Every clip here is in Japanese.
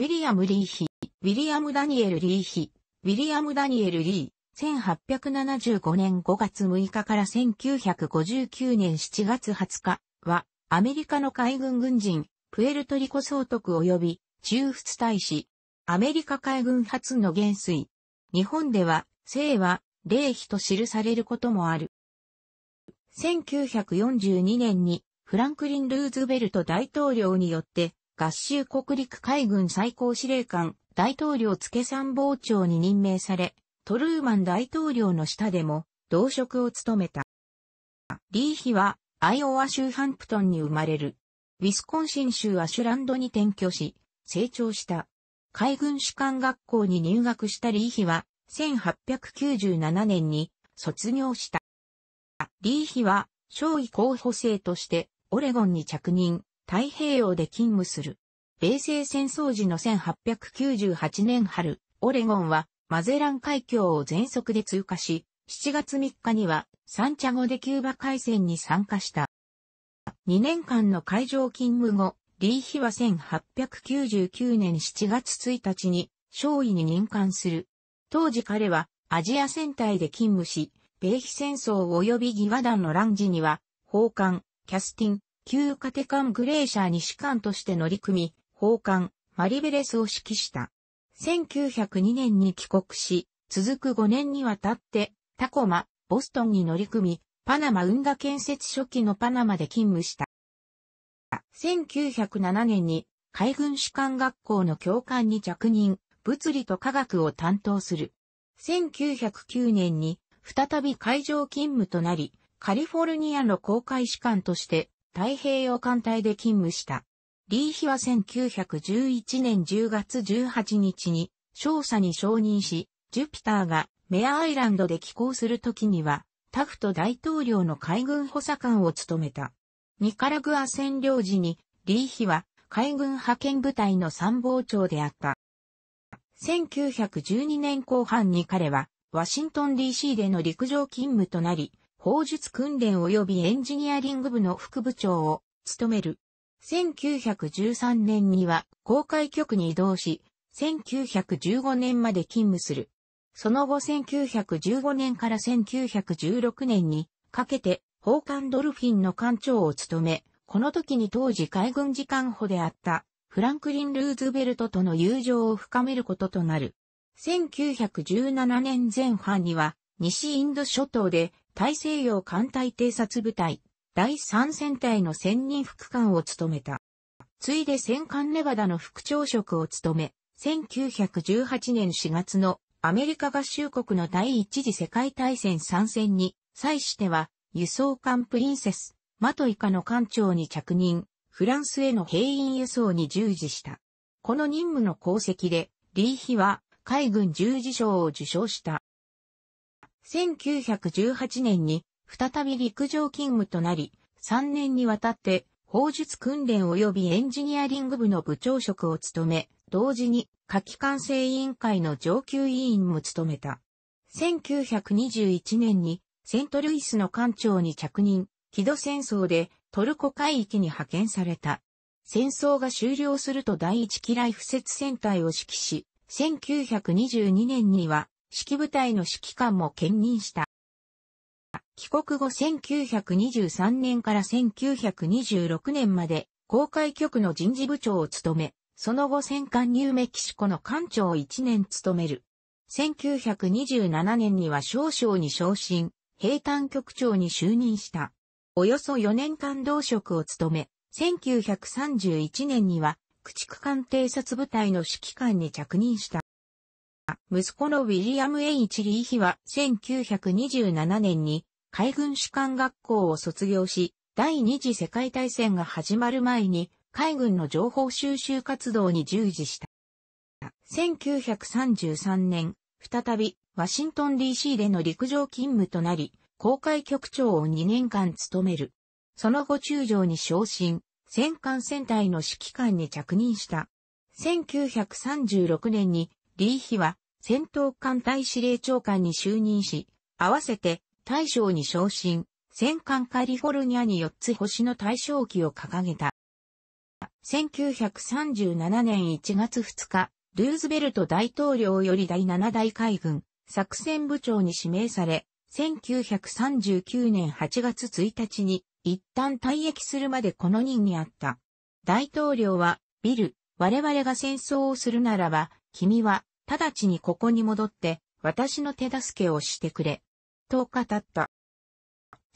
ウィリアム・リーヒ、ウィリアム・ダニエル・リーヒ、ウィリアム・ダニエル・リー、1875年5月6日から1959年7月20日は、アメリカの海軍軍人、プエルトリコ総督及び、中仏大使、アメリカ海軍初の元帥。日本では、姓は、霊碑と記されることもある。1942年に、フランクリン・ルーズベルト大統領によって、合衆国陸海軍最高司令官、大統領付参謀長に任命され、トルーマン大統領の下でも、同職を務めた。リーヒは、アイオワ州ハンプトンに生まれる。ウィスコンシン州アシュランドに転居し、成長した。海軍士官学校に入学したリーヒは、1897年に卒業した。リーヒは、将尉候補生として、オレゴンに着任。太平洋で勤務する。米西戦争時の1898年春、オレゴンはマゼラン海峡を全速で通過し、7月3日にはサンチャゴでキューバ海戦に参加した。2年間の海上勤務後、リーヒは1899年7月1日に少尉に任官する。当時彼はアジア戦隊で勤務し、米非戦争及びギ和団の乱時には、奉還、キャスティン、旧カテカングレーシャーに士官として乗り組み、奉還、マリベレスを指揮した。1902年に帰国し、続く5年にわたって、タコマ、ボストンに乗り組み、パナマ運河建設初期のパナマで勤務した。1907年に海軍士官学校の教官に着任、物理と科学を担当する。1909年に再び海上勤務となり、カリフォルニアの公開士官として太平洋艦隊で勤務した。リーヒは1911年10月18日に少佐に承認し、ジュピターがメアアイランドで寄港するときには、タフト大統領の海軍補佐官を務めた。ニカラグア占領時に、リーヒは海軍派遣部隊の参謀長であった。1912年後半に彼は、ワシントン DC での陸上勤務となり、砲術訓練及びエンジニアリング部の副部長を務める。1913年には公開局に移動し、1915年まで勤務する。その後1915年から1916年にかけて、宝冠ドルフィンの艦長を務め、この時に当時海軍次官補であったフランクリン・ルーズベルトとの友情を深めることとなる。1917年前半には西インド諸島で大西洋艦隊偵察部隊、第三戦隊の専任副官を務めた。ついで戦艦ネバダの副長職を務め、1918年4月のアメリカ合衆国の第一次世界大戦参戦に、際しては、輸送艦プリンセス、マトイカの艦長に着任、フランスへの兵員輸送に従事した。この任務の功績で、リーヒは海軍十字賞を受賞した。1918年に再び陸上勤務となり、3年にわたって法術訓練及びエンジニアリング部の部長職を務め、同時に夏季管制委員会の上級委員も務めた。1921年にセントルイスの艦長に着任、木ド戦争でトルコ海域に派遣された。戦争が終了すると第一機雷布設戦隊を指揮し、1922年には指揮部隊の指揮官も兼任した。帰国後1923年から1926年まで、公開局の人事部長を務め、その後戦艦ニューメキシコの艦長を1年務める。1927年には少将に昇進、兵艦局長に就任した。およそ4年間同職を務め、1931年には、駆逐艦偵察部隊の指揮官に着任した。息子のウィリアム・エイチ・リーヒは1927年に海軍士官学校を卒業し、第二次世界大戦が始まる前に海軍の情報収集活動に従事した。1933年、再びワシントン DC での陸上勤務となり、公海局長を2年間務める。その後中将に昇進、戦艦戦隊の指揮官に着任した。1936年に、リーヒは戦闘艦隊司令長官に就任し、合わせて大将に昇進、戦艦カリフォルニアに4つ星の大将旗を掲げた。1937年1月2日、ルーズベルト大統領より第7大海軍作戦部長に指名され、1939年8月1日に一旦退役するまでこの任にあった。大統領は、ビル、我々が戦争をするならば、君は直ちにここに戻って、私の手助けをしてくれ。と語った。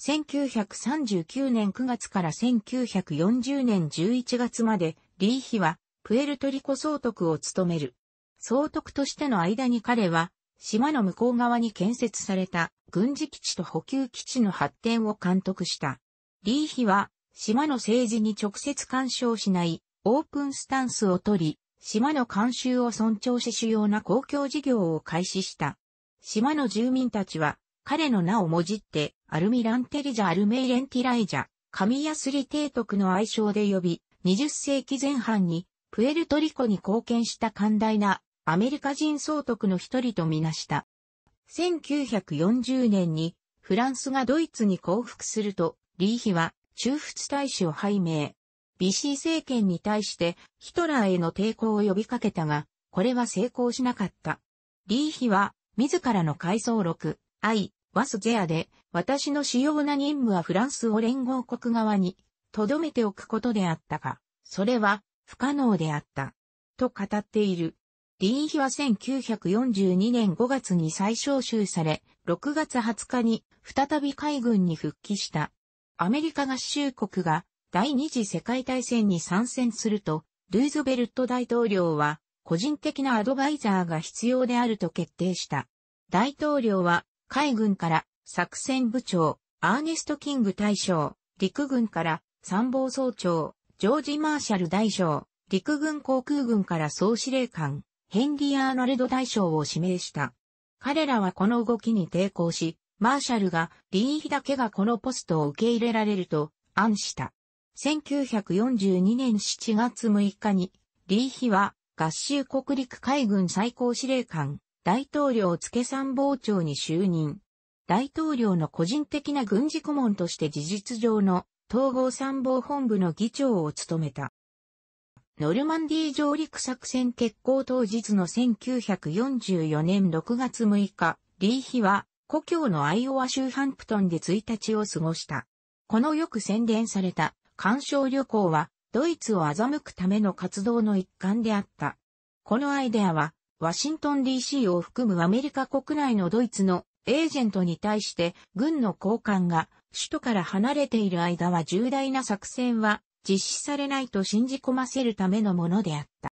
1939年9月から1940年11月まで、リーヒは、プエルトリコ総督を務める。総督としての間に彼は、島の向こう側に建設された軍事基地と補給基地の発展を監督した。リーヒは、島の政治に直接干渉しない、オープンスタンスを取り、島の慣習を尊重し主要な公共事業を開始した。島の住民たちは、彼の名をもじって、アルミランテリジャ・アルメイレンティライジャ、神安リ提督の愛称で呼び、20世紀前半に、プエルトリコに貢献した寛大な、アメリカ人総督の一人とみなした。1940年に、フランスがドイツに降伏すると、リーヒは、中仏大使を拝命。ビシー政権に対してヒトラーへの抵抗を呼びかけたが、これは成功しなかった。リーヒは、自らの回想録、アイ、ワスゼアで、私の主要な任務はフランスを連合国側に、とどめておくことであったが、それは、不可能であった。と語っている。リーヒは1942年5月に再招集され、6月20日に再び海軍に復帰した。アメリカ合衆国が第二次世界大戦に参戦すると、ルーズベルト大統領は、個人的なアドバイザーが必要であると決定した。大統領は、海軍から作戦部長、アーネスト・キング大将、陸軍から参謀総長、ジョージ・マーシャル大将、陸軍航空軍から総司令官、ヘンリー・アーナルド大将を指名した。彼らはこの動きに抵抗し、マーシャルが、リーヒだけがこのポストを受け入れられると、案した。1942年7月6日に、リーヒは合衆国陸海軍最高司令官、大統領付参謀長に就任。大統領の個人的な軍事顧問として事実上の統合参謀本部の議長を務めた。ノルマンディー上陸作戦決行当日の1944年6月6日、リーヒは故郷のアイオワ州ハンプトンで1日を過ごした。このよく宣伝された鑑賞旅行は、ドイツを欺くための活動の一環であった。このアイデアは、ワシントン DC を含むアメリカ国内のドイツのエージェントに対して軍の高官が首都から離れている間は重大な作戦は実施されないと信じ込ませるためのものであった。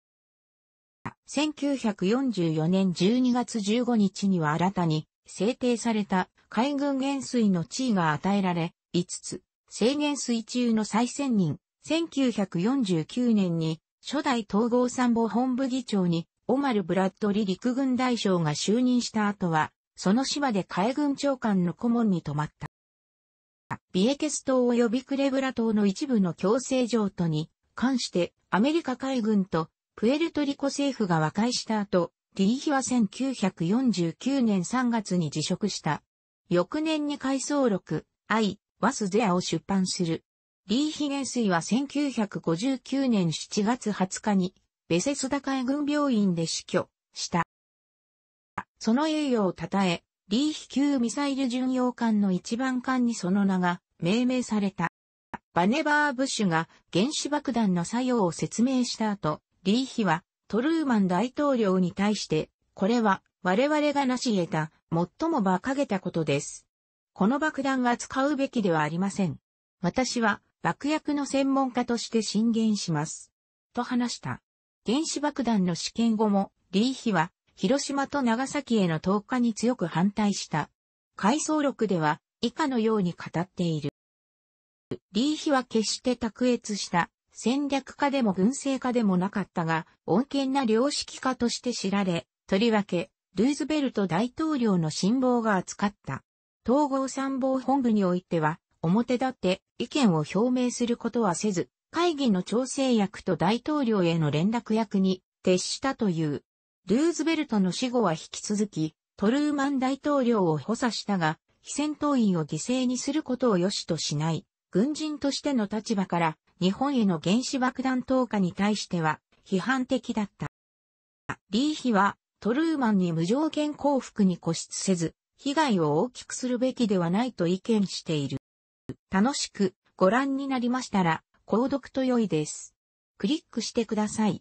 1944年12月15日には新たに制定された海軍元帥の地位が与えられ、5つ制限水中の再選任、1949年に初代統合参謀本部議長にオマル・ブラッドリ陸軍大将が就任した後は、その島で海軍長官の顧問に泊まった。ビエケス島及びクレブラ島の一部の強制譲渡に関してアメリカ海軍とプエルトリコ政府が和解した後、リーヒは1949年3月に辞職した。翌年に回想録、愛、ワスゼアを出版する。リー・ヒゲンスイは1959年7月20日に、ベセスダ海軍病院で死去した。その栄誉を称え、リーヒ級ミサイル巡洋艦の一番艦にその名が命名された。バネバー・ブッシュが原子爆弾の作用を説明した後、リーヒはトルーマン大統領に対して、これは我々が成し得た最も馬鹿げたことです。この爆弾は使うべきではありません。私は爆薬の専門家として進言します。と話した。原子爆弾の試験後も、リーヒは、広島と長崎への投下に強く反対した。回想録では、以下のように語っている。リーヒは決して卓越した戦略家でも軍政家でもなかったが、穏健な良識家として知られ、とりわけ、ルーズベルト大統領の信望が扱った。統合参謀本部においては、表立って意見を表明することはせず、会議の調整役と大統領への連絡役に徹したという。ルーズベルトの死後は引き続き、トルーマン大統領を補佐したが、非戦闘員を犠牲にすることを良しとしない、軍人としての立場から、日本への原子爆弾投下に対しては、批判的だった。リーヒは、トルーマンに無条件降伏に固執せず、被害を大きくするべきではないと意見している。楽しくご覧になりましたら、購読と良いです。クリックしてください。